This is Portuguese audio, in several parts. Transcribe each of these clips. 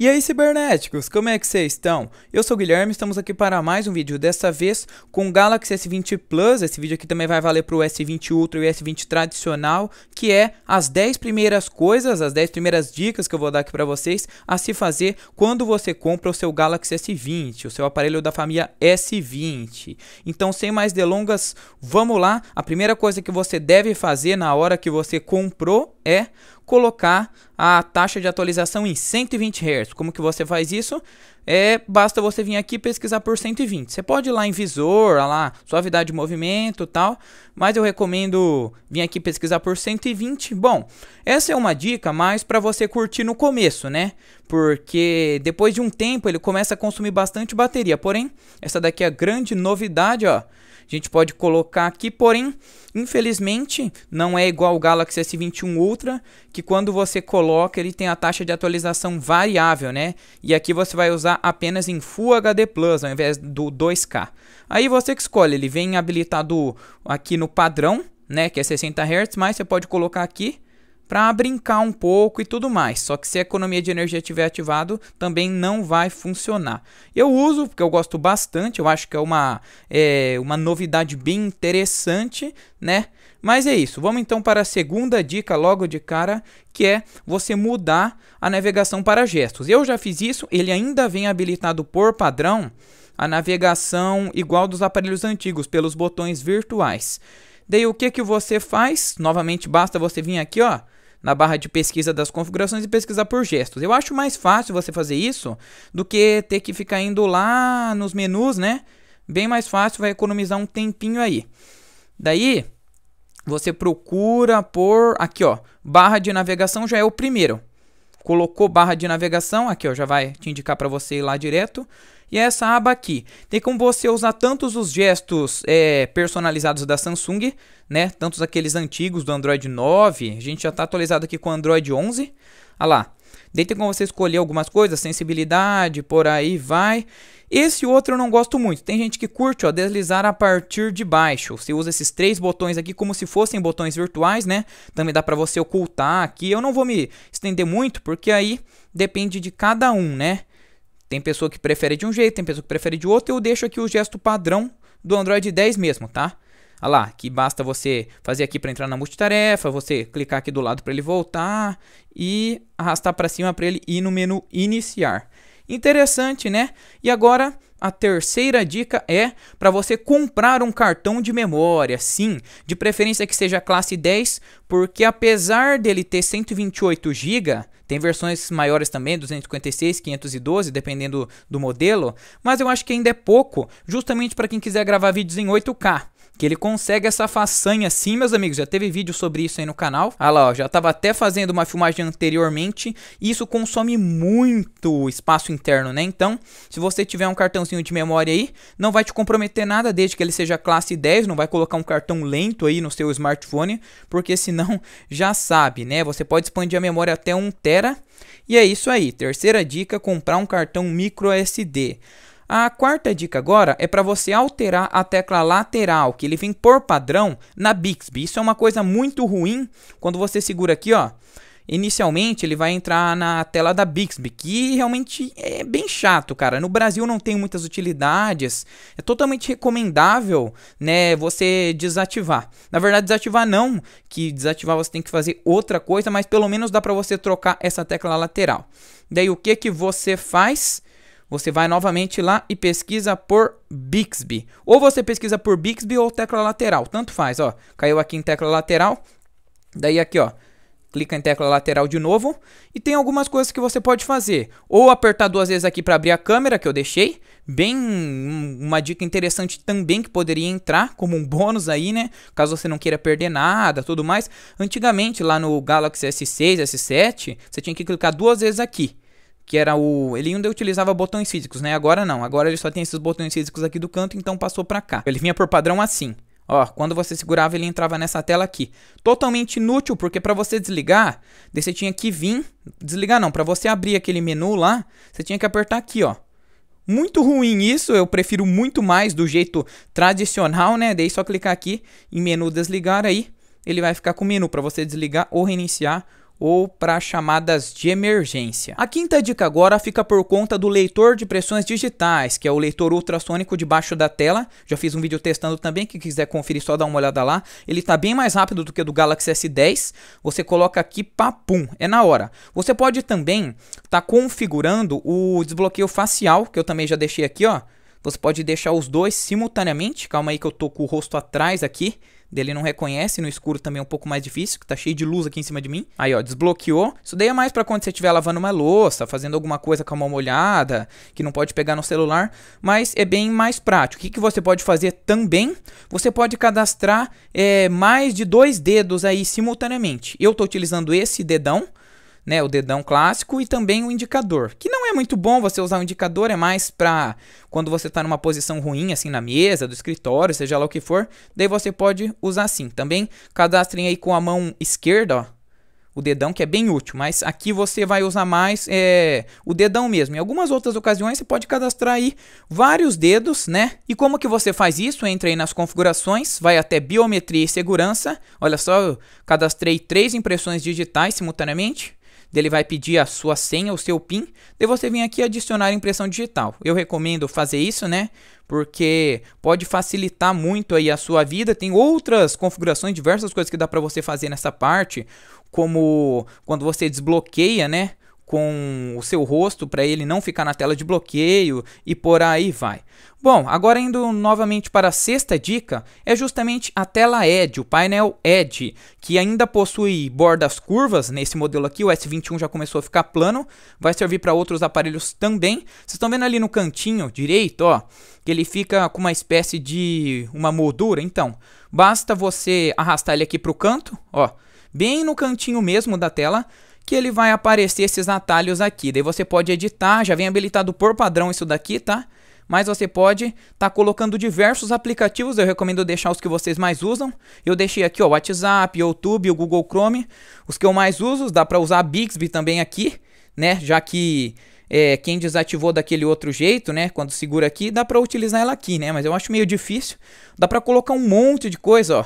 E aí, cibernéticos, como é que vocês estão? Eu sou o Guilherme, estamos aqui para mais um vídeo, dessa vez com o Galaxy S20 Plus, esse vídeo aqui também vai valer para o S20 Ultra e o S20 tradicional, que é as 10 primeiras coisas, as 10 primeiras dicas que eu vou dar aqui para vocês a se fazer quando você compra o seu Galaxy S20, o seu aparelho da família S20. Então, sem mais delongas, vamos lá, a primeira coisa que você deve fazer na hora que você comprou é colocar a taxa de atualização em 120 Hz. Como que você faz isso? É, basta você vir aqui pesquisar por 120. Você pode ir lá em visor, lá, suavidade de movimento tal, mas eu recomendo vir aqui pesquisar por 120. Bom, essa é uma dica mais para você curtir no começo, né? Porque depois de um tempo ele começa a consumir bastante bateria. Porém, essa daqui é a grande novidade, ó a gente pode colocar aqui, porém, infelizmente, não é igual ao Galaxy S21 Ultra, que quando você coloca, ele tem a taxa de atualização variável, né? E aqui você vai usar apenas em Full HD Plus, ao invés do 2K. Aí você que escolhe, ele vem habilitado aqui no padrão, né, que é 60 Hz, mas você pode colocar aqui para brincar um pouco e tudo mais. Só que se a economia de energia estiver ativado, também não vai funcionar. Eu uso porque eu gosto bastante, eu acho que é uma, é, uma novidade bem interessante, né? Mas é isso. Vamos então para a segunda dica logo de cara, que é você mudar a navegação para gestos. Eu já fiz isso, ele ainda vem habilitado por padrão a navegação igual dos aparelhos antigos pelos botões virtuais. Daí o que que você faz? Novamente basta você vir aqui, ó, na barra de pesquisa das configurações e pesquisar por gestos. Eu acho mais fácil você fazer isso do que ter que ficar indo lá nos menus, né? Bem mais fácil, vai economizar um tempinho aí. Daí, você procura por aqui, ó, barra de navegação já é o primeiro colocou barra de navegação, aqui ó, já vai te indicar para você ir lá direto. E é essa aba aqui, tem como você usar tantos os gestos é, personalizados da Samsung, né? Tantos aqueles antigos do Android 9, a gente já está atualizado aqui com o Android 11. Olha lá, Daí tem como você escolher algumas coisas, sensibilidade, por aí vai. Esse outro eu não gosto muito. Tem gente que curte, ó, deslizar a partir de baixo. Você usa esses três botões aqui como se fossem botões virtuais, né? Também dá para você ocultar aqui. Eu não vou me estender muito, porque aí depende de cada um, né? Tem pessoa que prefere de um jeito, tem pessoa que prefere de outro. Eu deixo aqui o gesto padrão do Android 10 mesmo, tá? Olha lá, que basta você fazer aqui para entrar na multitarefa, você clicar aqui do lado para ele voltar e arrastar para cima para ele ir no menu iniciar. Interessante, né? E agora a terceira dica é para você comprar um cartão de memória, sim, de preferência que seja classe 10, porque apesar dele ter 128 GB, tem versões maiores também, 256, 512, dependendo do modelo, mas eu acho que ainda é pouco, justamente para quem quiser gravar vídeos em 8K que ele consegue essa façanha assim, meus amigos. Já teve vídeo sobre isso aí no canal. Ah lá, ó, já estava até fazendo uma filmagem anteriormente. E isso consome muito espaço interno, né? Então, se você tiver um cartãozinho de memória aí, não vai te comprometer nada desde que ele seja classe 10. Não vai colocar um cartão lento aí no seu smartphone, porque senão já sabe, né? Você pode expandir a memória até 1 tera. E é isso aí. Terceira dica, comprar um cartão micro SD. A quarta dica agora é para você alterar a tecla lateral, que ele vem por padrão na Bixby. Isso é uma coisa muito ruim quando você segura aqui, ó. Inicialmente ele vai entrar na tela da Bixby, que realmente é bem chato, cara. No Brasil não tem muitas utilidades. É totalmente recomendável, né, você desativar. Na verdade, desativar não, que desativar você tem que fazer outra coisa, mas pelo menos dá para você trocar essa tecla lateral. Daí o que que você faz? você vai novamente lá e pesquisa por Bixby. Ou você pesquisa por Bixby ou tecla lateral, tanto faz, ó. Caiu aqui em tecla lateral, daí aqui, ó. Clica em tecla lateral de novo e tem algumas coisas que você pode fazer. Ou apertar duas vezes aqui para abrir a câmera que eu deixei, bem hum, uma dica interessante também que poderia entrar como um bônus aí, né? Caso você não queira perder nada, tudo mais. Antigamente lá no Galaxy S6, S7, você tinha que clicar duas vezes aqui que era o. Ele ainda utilizava botões físicos, né? Agora não. Agora ele só tem esses botões físicos aqui do canto, então passou para cá. Ele vinha por padrão assim. Ó, quando você segurava, ele entrava nessa tela aqui. Totalmente inútil, porque para você desligar, você tinha que vir. Desligar não, para você abrir aquele menu lá, você tinha que apertar aqui, ó. Muito ruim isso, eu prefiro muito mais do jeito tradicional, né? Daí só clicar aqui em menu desligar aí, ele vai ficar com o menu para você desligar ou reiniciar ou para chamadas de emergência. A quinta dica agora fica por conta do leitor de pressões digitais, que é o leitor ultrassônico debaixo da tela. Já fiz um vídeo testando também, quem quiser conferir só dá uma olhada lá. Ele está bem mais rápido do que o do Galaxy S10. Você coloca aqui papum, é na hora. Você pode também estar tá configurando o desbloqueio facial, que eu também já deixei aqui, ó. Você pode deixar os dois simultaneamente. Calma aí que eu tô com o rosto atrás aqui dele não reconhece, no escuro também é um pouco mais difícil, que tá cheio de luz aqui em cima de mim. Aí, ó, desbloqueou. Isso daí é mais para quando você estiver lavando uma louça, fazendo alguma coisa com a mão molhada, que não pode pegar no celular, mas é bem mais prático. O que, que você pode fazer também? Você pode cadastrar é, mais de dois dedos aí simultaneamente. Eu tô utilizando esse dedão, né, o dedão clássico e também o indicador, que não é muito bom você usar o indicador, é mais para quando você está numa posição ruim, assim, na mesa, do escritório, seja lá o que for, daí você pode usar assim. Também cadastrem aí com a mão esquerda, ó, o dedão, que é bem útil, mas aqui você vai usar mais é, o dedão mesmo. Em algumas outras ocasiões, você pode cadastrar aí vários dedos, né? E como que você faz isso? Entra aí nas configurações, vai até biometria e segurança. Olha só, eu cadastrei três impressões digitais simultaneamente. Ele vai pedir a sua senha, o seu PIN. Daí você vem aqui adicionar impressão digital. Eu recomendo fazer isso, né? Porque pode facilitar muito aí a sua vida. Tem outras configurações, diversas coisas que dá para você fazer nessa parte, como quando você desbloqueia, né? com o seu rosto para ele não ficar na tela de bloqueio e por aí vai. Bom, agora indo novamente para a sexta dica, é justamente a tela Edge, o painel Edge, que ainda possui bordas curvas nesse modelo aqui, o S21 já começou a ficar plano, vai servir para outros aparelhos também. Vocês estão vendo ali no cantinho direito, ó, que ele fica com uma espécie de uma moldura, então, basta você arrastar ele aqui para o canto, ó, bem no cantinho mesmo da tela, que ele vai aparecer esses atalhos aqui. Daí você pode editar, já vem habilitado por padrão isso daqui, tá? Mas você pode estar tá colocando diversos aplicativos, eu recomendo deixar os que vocês mais usam. Eu deixei aqui o WhatsApp, YouTube, o Google Chrome, os que eu mais uso, dá para usar a Bixby também aqui, né? Já que é, quem desativou daquele outro jeito, né? Quando segura aqui, dá para utilizar ela aqui, né? Mas eu acho meio difícil. Dá para colocar um monte de coisa, ó.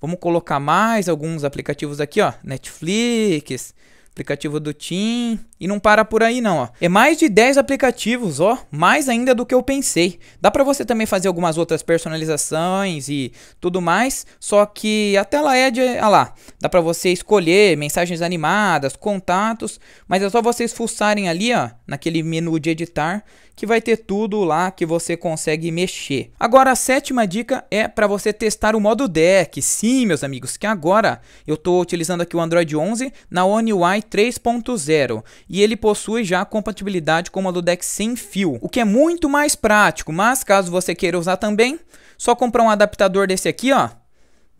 Vamos colocar mais alguns aplicativos aqui, ó. Netflix, aplicativo do Tim e não para por aí não, ó. É mais de 10 aplicativos, ó, mais ainda do que eu pensei. Dá para você também fazer algumas outras personalizações e tudo mais, só que a tela é de, ah lá, Dá para você escolher mensagens animadas, contatos, mas é só vocês fuçarem ali, ó, naquele menu de editar, que vai ter tudo lá que você consegue mexer. Agora a sétima dica é para você testar o modo deck. Sim, meus amigos, que agora eu estou utilizando aqui o Android 11 na One UI 3.0 e ele possui já compatibilidade com o modo deck sem fio, o que é muito mais prático, mas caso você queira usar também, só comprar um adaptador desse aqui, ó,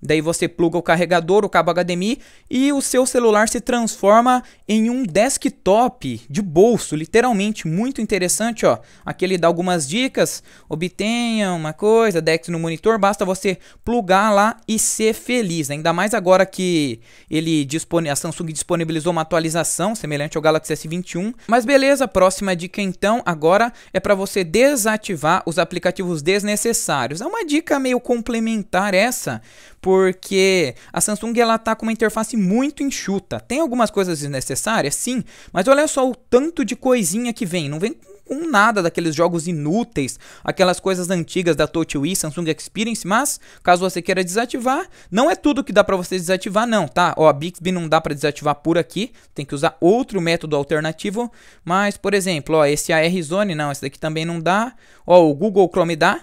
Daí você pluga o carregador, o cabo HDMI e o seu celular se transforma em um desktop de bolso, literalmente muito interessante, ó. Aqui ele dá algumas dicas, obtenha uma coisa, Dex no monitor, basta você plugar lá e ser feliz. Né? Ainda mais agora que ele dispone, a Samsung disponibilizou uma atualização semelhante ao Galaxy S21. Mas beleza, próxima dica então agora é para você desativar os aplicativos desnecessários. É uma dica meio complementar essa, porque a Samsung ela tá com uma interface muito enxuta. Tem algumas coisas desnecessárias, sim, mas olha só o tanto de coisinha que vem, não vem com nada daqueles jogos inúteis, aquelas coisas antigas da TouchWiz Wii, Samsung Experience, mas caso você queira desativar, não é tudo que dá para você desativar não, tá? Ó, a Bixby não dá para desativar por aqui, tem que usar outro método alternativo, mas por exemplo, ó, esse AR Zone não, esse daqui também não dá. Ó, o Google Chrome dá,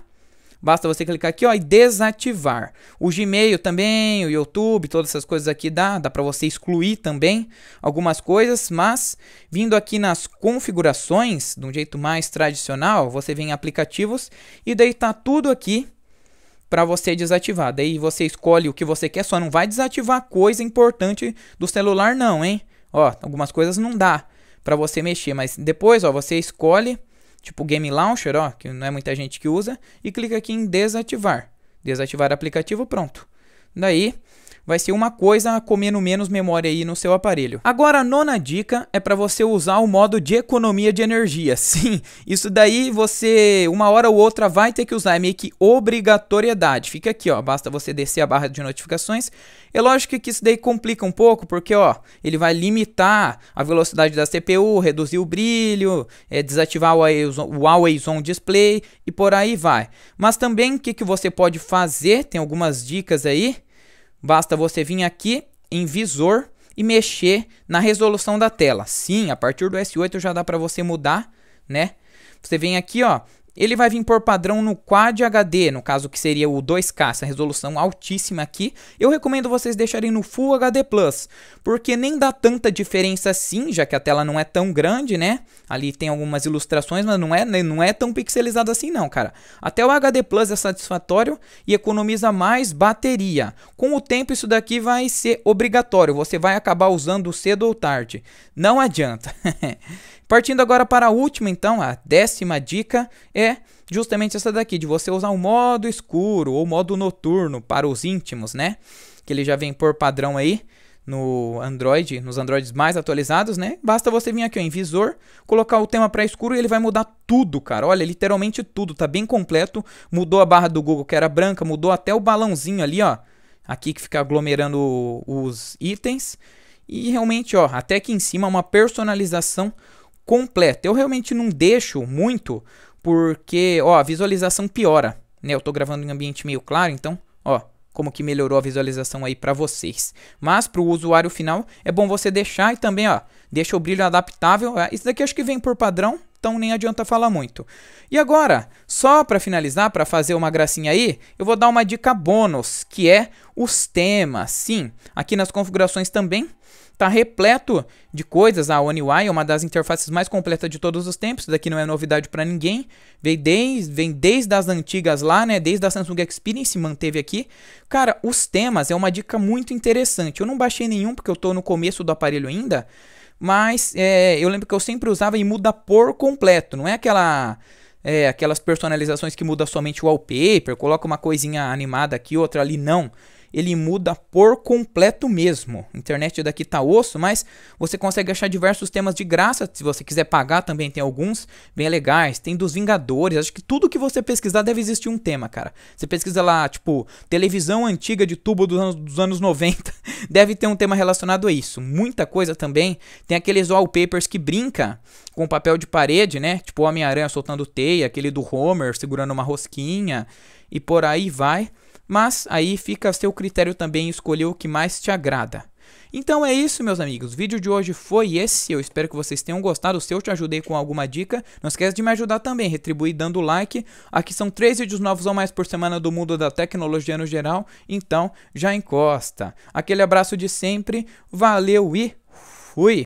Basta você clicar aqui ó, e desativar. O Gmail também, o YouTube, todas essas coisas aqui dá. Dá para você excluir também algumas coisas. Mas vindo aqui nas configurações, de um jeito mais tradicional, você vem em aplicativos e daí tá tudo aqui para você desativar. Daí você escolhe o que você quer, só não vai desativar coisa importante do celular não, hein? Ó, algumas coisas não dá para você mexer, mas depois, ó, você escolhe tipo Game Launcher, ó, que não é muita gente que usa, e clica aqui em desativar. Desativar aplicativo, pronto. Daí vai ser uma coisa comendo menos memória aí no seu aparelho. Agora a nona dica é para você usar o modo de economia de energia. Sim, isso daí você uma hora ou outra vai ter que usar, é meio que obrigatoriedade. Fica aqui, ó, basta você descer a barra de notificações. É lógico que isso daí complica um pouco, porque ó, ele vai limitar a velocidade da CPU, reduzir o brilho, é, desativar o Always, o Always On Display e por aí vai. Mas também o que, que você pode fazer, tem algumas dicas aí Basta você vir aqui em visor e mexer na resolução da tela. Sim, a partir do S8 já dá para você mudar, né? Você vem aqui, ó, ele vai vir por padrão no Quad HD, no caso que seria o 2K, essa resolução altíssima aqui. Eu recomendo vocês deixarem no Full HD Plus, porque nem dá tanta diferença assim, já que a tela não é tão grande, né? Ali tem algumas ilustrações, mas não é, né, não é tão pixelizado assim não, cara. Até o HD Plus é satisfatório e economiza mais bateria. Com o tempo isso daqui vai ser obrigatório, você vai acabar usando cedo ou tarde. Não adianta. Partindo agora para a última, então, a décima dica é justamente essa daqui, de você usar o modo escuro ou modo noturno para os íntimos, né? Que ele já vem por padrão aí no Android, nos Androids mais atualizados, né? Basta você vir aqui ó, em visor, colocar o tema para escuro e ele vai mudar tudo, cara. Olha, literalmente tudo, tá bem completo. Mudou a barra do Google que era branca, mudou até o balãozinho ali, ó, aqui que fica aglomerando os itens. E realmente, ó, até aqui em cima uma personalização completa. Eu realmente não deixo muito, porque, ó, a visualização piora, né? Eu tô gravando em ambiente meio claro, então, ó, como que melhorou a visualização aí para vocês. Mas para o usuário final é bom você deixar e também, ó, deixa o brilho adaptável. Ah, isso daqui acho que vem por padrão, então nem adianta falar muito. E agora, só para finalizar, para fazer uma gracinha aí, eu vou dar uma dica bônus, que é os temas. Sim, aqui nas configurações também está repleto de coisas. A One UI é uma das interfaces mais completas de todos os tempos. Isso daqui não é novidade para ninguém. Vem desde, vem desde as antigas lá, né? Desde a Samsung Experience manteve aqui. Cara, os temas é uma dica muito interessante. Eu não baixei nenhum porque eu estou no começo do aparelho ainda. Mas é, eu lembro que eu sempre usava e muda por completo. Não é aquela. É, aquelas personalizações que muda somente o wallpaper, coloca uma coisinha animada aqui, outra ali, não ele muda por completo mesmo. A internet daqui tá osso, mas você consegue achar diversos temas de graça. Se você quiser pagar, também tem alguns bem legais. Tem dos Vingadores. Acho que tudo que você pesquisar deve existir um tema, cara. Você pesquisa lá, tipo, televisão antiga de tubo dos anos, dos anos 90. deve ter um tema relacionado a isso. Muita coisa também. Tem aqueles wallpapers que brinca com papel de parede, né? Tipo Homem-Aranha soltando teia, aquele do Homer segurando uma rosquinha e por aí vai. Mas aí fica a seu critério também escolher o que mais te agrada. Então é isso, meus amigos. O vídeo de hoje foi esse. Eu espero que vocês tenham gostado. Se eu te ajudei com alguma dica, não esquece de me ajudar também, retribuir dando like. Aqui são três vídeos novos ou mais por semana do mundo da tecnologia no geral. Então já encosta. Aquele abraço de sempre. Valeu e fui!